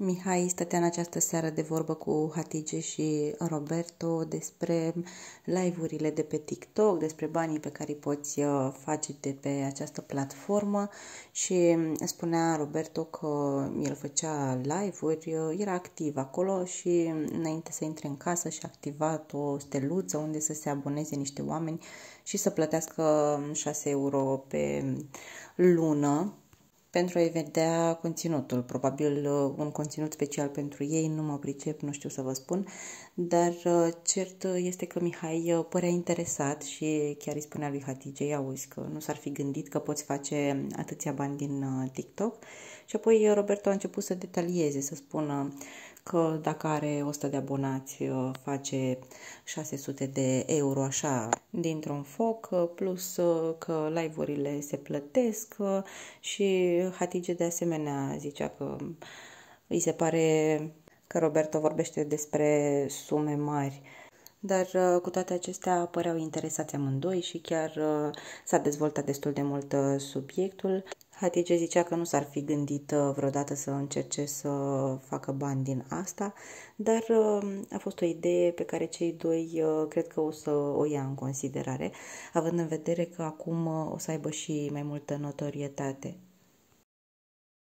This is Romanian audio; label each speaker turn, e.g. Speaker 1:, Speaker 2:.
Speaker 1: Mihai stătea în această seară de vorbă cu Hatice și Roberto despre live-urile de pe TikTok, despre banii pe care îi poți uh, face de pe această platformă și mm, spunea Roberto că el făcea live-uri, uh, era activ acolo și mm, înainte să intre în casă și activat o steluță unde să se aboneze niște oameni și să plătească 6 mm, euro pe lună pentru a-i vedea conținutul. Probabil uh, un conținut special pentru ei, nu mă pricep, nu știu să vă spun, dar uh, cert uh, este că Mihai părea interesat și chiar îi spunea lui Hatice, auzi că nu s-ar fi gândit că poți face atâția bani din TikTok. Și apoi Roberto a început să detalieze, să spună că dacă are 100 de abonați uh, face 600 de euro așa dintr-un foc, uh, plus uh, că live-urile se plătesc și Hatice de asemenea zicea că îi se pare că Roberto vorbește despre sume mari dar cu toate acestea păreau interesați amândoi și chiar s-a dezvoltat destul de mult subiectul. Hatice zicea că nu s-ar fi gândit uh, vreodată să încerce să facă bani din asta, dar uh, a fost o idee pe care cei doi uh, cred că o să o ia în considerare, având în vedere că acum o să aibă și mai multă notorietate